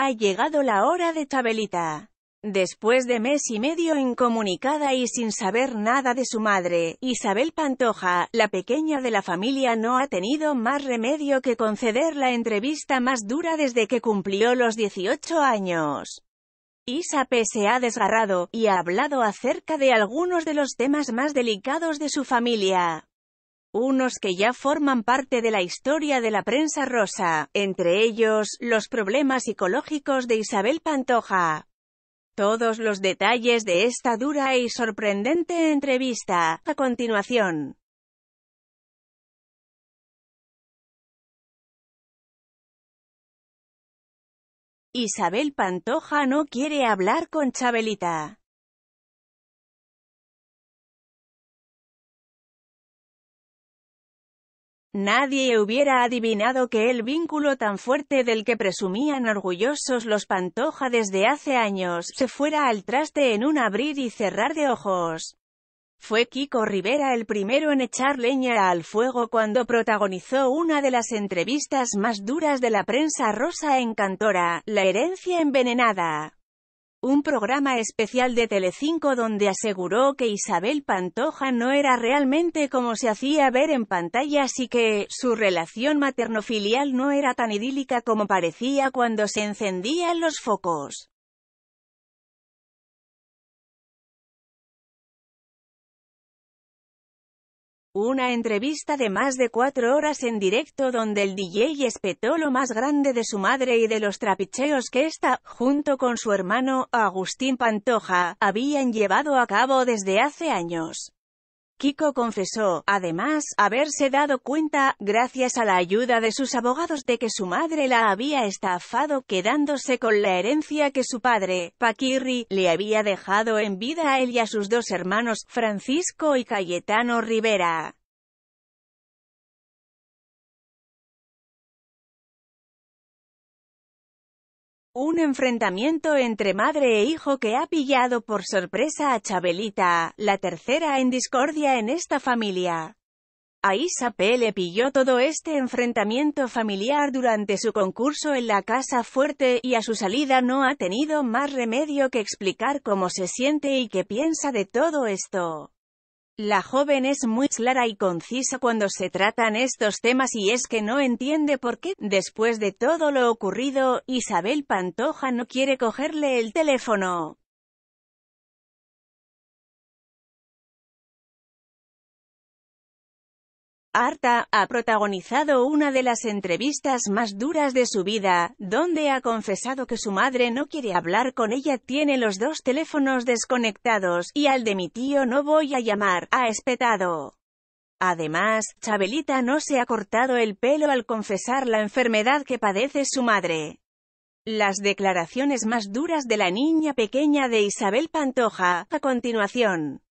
Ha llegado la hora de Chabelita. Después de mes y medio incomunicada y sin saber nada de su madre, Isabel Pantoja, la pequeña de la familia no ha tenido más remedio que conceder la entrevista más dura desde que cumplió los 18 años. Isape se ha desgarrado, y ha hablado acerca de algunos de los temas más delicados de su familia, unos que ya forman parte de la historia de la prensa rosa, entre ellos, los problemas psicológicos de Isabel Pantoja. Todos los detalles de esta dura y sorprendente entrevista, a continuación. Isabel Pantoja no quiere hablar con Chabelita. Nadie hubiera adivinado que el vínculo tan fuerte del que presumían orgullosos los Pantoja desde hace años, se fuera al traste en un abrir y cerrar de ojos. Fue Kiko Rivera el primero en echar leña al fuego cuando protagonizó una de las entrevistas más duras de la prensa rosa en Cantora, La herencia envenenada un programa especial de Telecinco donde aseguró que Isabel Pantoja no era realmente como se hacía ver en pantalla así que, su relación materno-filial no era tan idílica como parecía cuando se encendían los focos. Una entrevista de más de cuatro horas en directo donde el DJ espetó lo más grande de su madre y de los trapicheos que ésta, junto con su hermano, Agustín Pantoja, habían llevado a cabo desde hace años. Kiko confesó, además, haberse dado cuenta, gracias a la ayuda de sus abogados, de que su madre la había estafado quedándose con la herencia que su padre, Paquirri, le había dejado en vida a él y a sus dos hermanos, Francisco y Cayetano Rivera. Un enfrentamiento entre madre e hijo que ha pillado por sorpresa a Chabelita, la tercera en discordia en esta familia. A Isabel le pilló todo este enfrentamiento familiar durante su concurso en la Casa Fuerte y a su salida no ha tenido más remedio que explicar cómo se siente y qué piensa de todo esto. La joven es muy clara y concisa cuando se tratan estos temas y es que no entiende por qué, después de todo lo ocurrido, Isabel Pantoja no quiere cogerle el teléfono. Arta ha protagonizado una de las entrevistas más duras de su vida, donde ha confesado que su madre no quiere hablar con ella, tiene los dos teléfonos desconectados, y al de mi tío no voy a llamar, ha espetado. Además, Chabelita no se ha cortado el pelo al confesar la enfermedad que padece su madre. Las declaraciones más duras de la niña pequeña de Isabel Pantoja, a continuación.